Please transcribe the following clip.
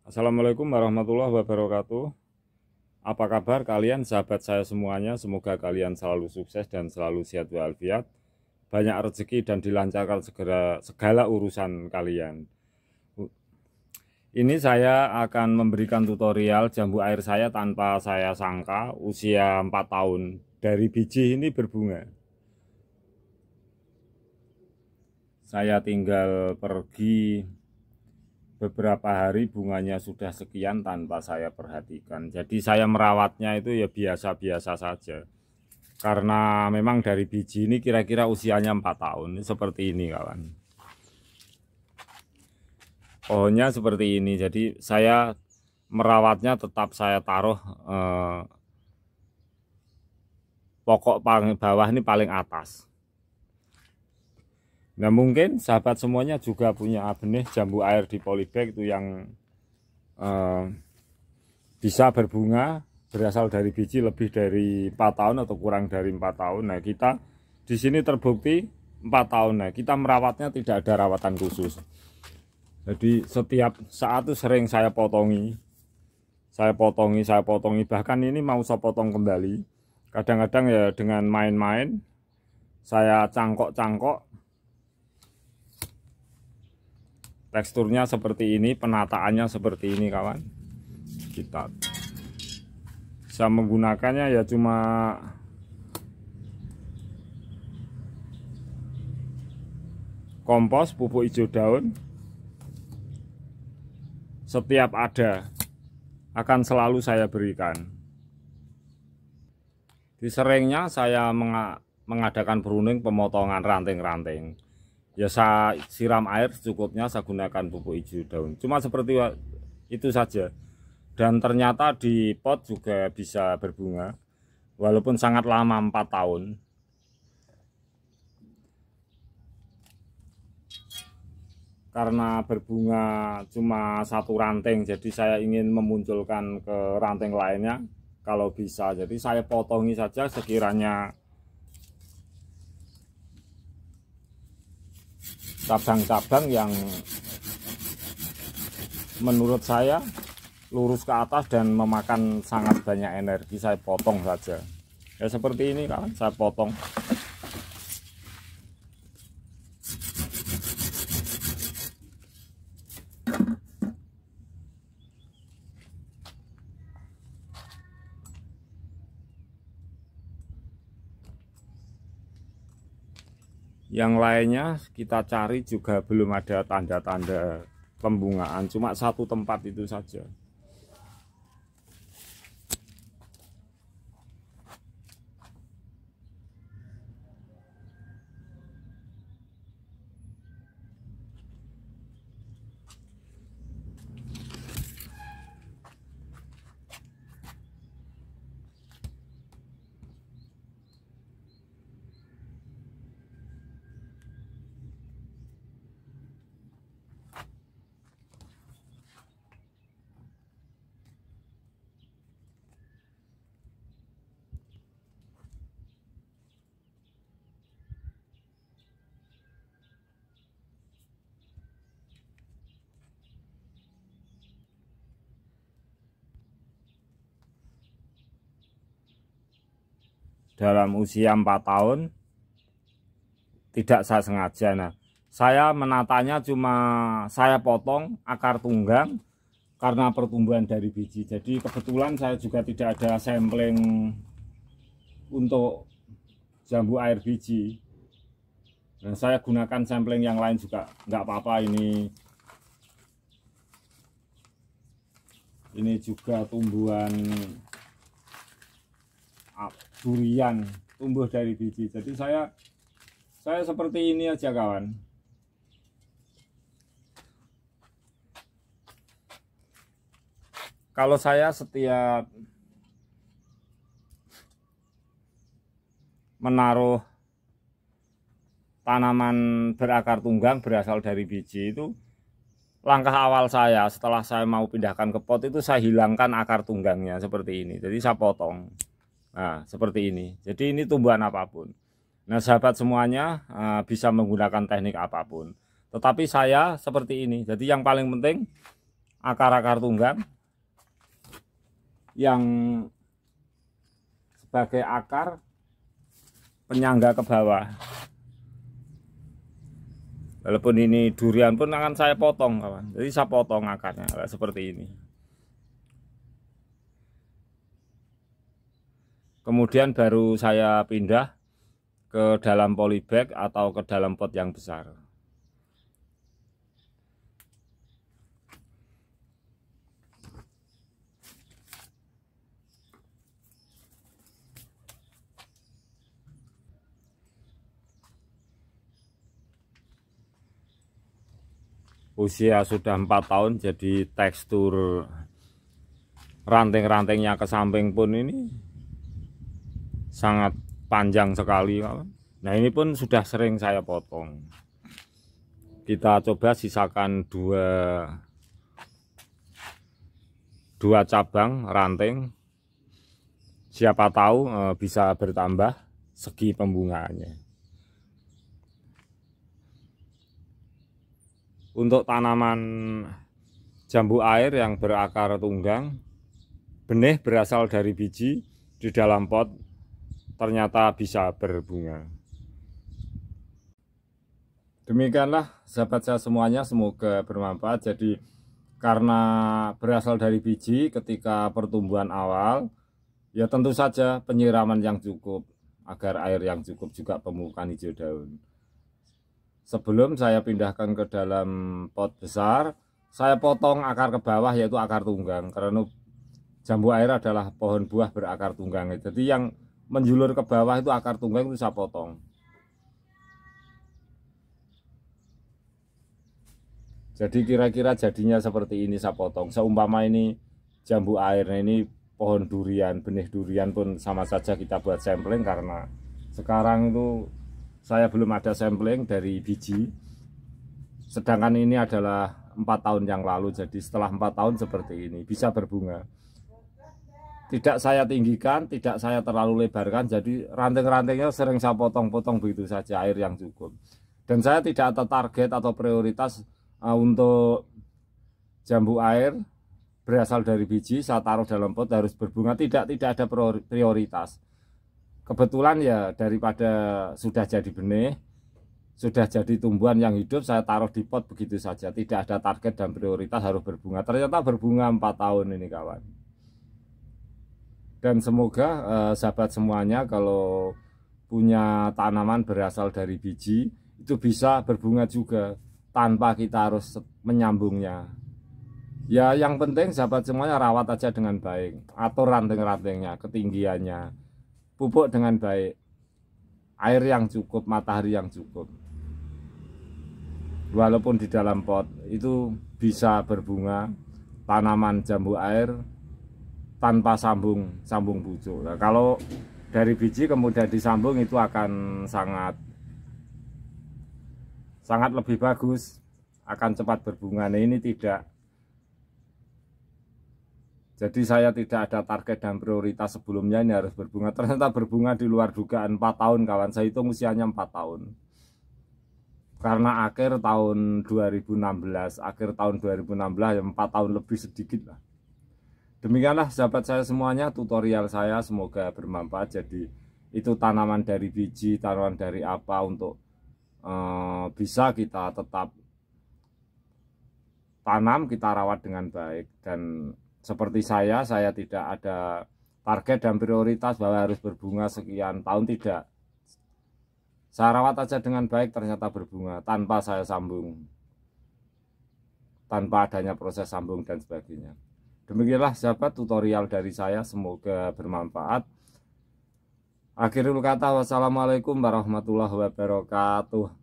Assalamualaikum warahmatullahi wabarakatuh. Apa kabar kalian sahabat saya semuanya? Semoga kalian selalu sukses dan selalu sehat walafiat. Banyak rezeki dan dilancarkan segera segala urusan kalian. Ini saya akan memberikan tutorial jambu air saya tanpa saya sangka usia 4 tahun. Dari biji ini berbunga. saya tinggal pergi beberapa hari bunganya sudah sekian tanpa saya perhatikan jadi saya merawatnya itu ya biasa-biasa saja karena memang dari biji ini kira-kira usianya 4 tahun seperti ini kawan pohonnya seperti ini jadi saya merawatnya tetap saya taruh eh, pokok bawah ini paling atas Nah mungkin sahabat semuanya juga punya benih jambu air di polybag itu yang eh, bisa berbunga berasal dari biji lebih dari 4 tahun atau kurang dari 4 tahun. Nah kita di sini terbukti 4 tahun. Nah kita merawatnya tidak ada rawatan khusus. Jadi setiap saat itu sering saya potongi. Saya potongi, saya potongi. Bahkan ini mau saya potong kembali. Kadang-kadang ya dengan main-main. Saya cangkok-cangkok teksturnya seperti ini penataannya seperti ini kawan kita bisa menggunakannya ya cuma kompos pupuk hijau daun setiap ada akan selalu saya berikan di seringnya saya mengadakan pruning pemotongan ranting-ranting ya saya siram air secukupnya saya gunakan pupuk hijau daun cuma seperti itu saja dan ternyata di pot juga bisa berbunga walaupun sangat lama 4 tahun karena berbunga cuma satu ranting jadi saya ingin memunculkan ke ranting lainnya kalau bisa jadi saya potongi saja sekiranya cabang-cabang yang menurut saya lurus ke atas dan memakan sangat banyak energi saya potong saja ya seperti ini kan saya potong yang lainnya kita cari juga belum ada tanda-tanda pembungaan cuma satu tempat itu saja dalam usia 4 tahun tidak saya sengaja nah saya menatanya cuma saya potong akar tunggang karena pertumbuhan dari biji jadi kebetulan saya juga tidak ada sampling untuk jambu air biji dan nah, saya gunakan sampling yang lain juga nggak apa-apa ini ini juga tumbuhan durian tumbuh dari biji jadi saya saya seperti ini aja kawan kalau saya setiap menaruh tanaman berakar tunggang berasal dari biji itu langkah awal saya setelah saya mau pindahkan ke pot itu saya hilangkan akar tunggangnya seperti ini jadi saya potong Nah, seperti ini. Jadi ini tumbuhan apapun. Nah, sahabat semuanya ah, bisa menggunakan teknik apapun. Tetapi saya seperti ini. Jadi yang paling penting akar-akar tunggang yang sebagai akar penyangga ke bawah. Walaupun ini durian pun akan saya potong, kawan. Jadi saya potong akarnya seperti ini. Kemudian baru saya pindah ke dalam polybag atau ke dalam pot yang besar. usia sudah 4 tahun jadi tekstur ranting-rantingnya ke samping pun ini sangat panjang sekali nah ini pun sudah sering saya potong kita coba sisakan dua dua cabang ranting siapa tahu eh, bisa bertambah segi pembungaannya untuk tanaman jambu air yang berakar tunggang benih berasal dari biji di dalam pot ternyata bisa berbunga. Demikianlah sahabat saya semuanya, semoga bermanfaat. Jadi karena berasal dari biji ketika pertumbuhan awal, ya tentu saja penyiraman yang cukup agar air yang cukup juga pemukaan hijau daun. Sebelum saya pindahkan ke dalam pot besar, saya potong akar ke bawah yaitu akar tunggang karena jambu air adalah pohon buah berakar tunggang. Jadi yang menjulur ke bawah itu akar tunggang itu saya potong jadi kira-kira jadinya seperti ini saya potong seumpama ini jambu air nah, ini pohon durian benih durian pun sama saja kita buat sampling karena sekarang itu saya belum ada sampling dari biji sedangkan ini adalah empat tahun yang lalu jadi setelah empat tahun seperti ini bisa berbunga tidak saya tinggikan, tidak saya terlalu lebarkan, jadi ranting-rantingnya sering saya potong-potong begitu saja air yang cukup. Dan saya tidak ada target atau prioritas eh, untuk jambu air berasal dari biji, saya taruh dalam pot harus berbunga, tidak tidak ada prioritas. Kebetulan ya daripada sudah jadi benih, sudah jadi tumbuhan yang hidup, saya taruh di pot begitu saja, tidak ada target dan prioritas harus berbunga. Ternyata berbunga 4 tahun ini kawan dan semoga uh, sahabat semuanya kalau punya tanaman berasal dari biji itu bisa berbunga juga tanpa kita harus menyambungnya ya yang penting sahabat semuanya rawat aja dengan baik atur ranting-rantingnya ketinggiannya pupuk dengan baik air yang cukup matahari yang cukup walaupun di dalam pot itu bisa berbunga tanaman jambu air tanpa sambung sambung bujuk. Nah, kalau dari biji kemudian disambung itu akan sangat sangat lebih bagus, akan cepat berbunga. Nah, ini tidak. Jadi saya tidak ada target dan prioritas sebelumnya ini harus berbunga. Ternyata berbunga di luar dugaan 4 tahun kawan. Saya itu usianya 4 tahun karena akhir tahun 2016 akhir tahun 2016 ya 4 tahun lebih sedikit lah Demikianlah sahabat saya semuanya tutorial saya semoga bermanfaat jadi itu tanaman dari biji tanaman dari apa untuk eh, bisa kita tetap tanam kita rawat dengan baik dan seperti saya saya tidak ada target dan prioritas bahwa harus berbunga sekian tahun tidak saya rawat aja dengan baik ternyata berbunga tanpa saya sambung tanpa adanya proses sambung dan sebagainya Demikianlah sahabat tutorial dari saya semoga bermanfaat. Akhirul kata wassalamualaikum warahmatullahi wabarakatuh.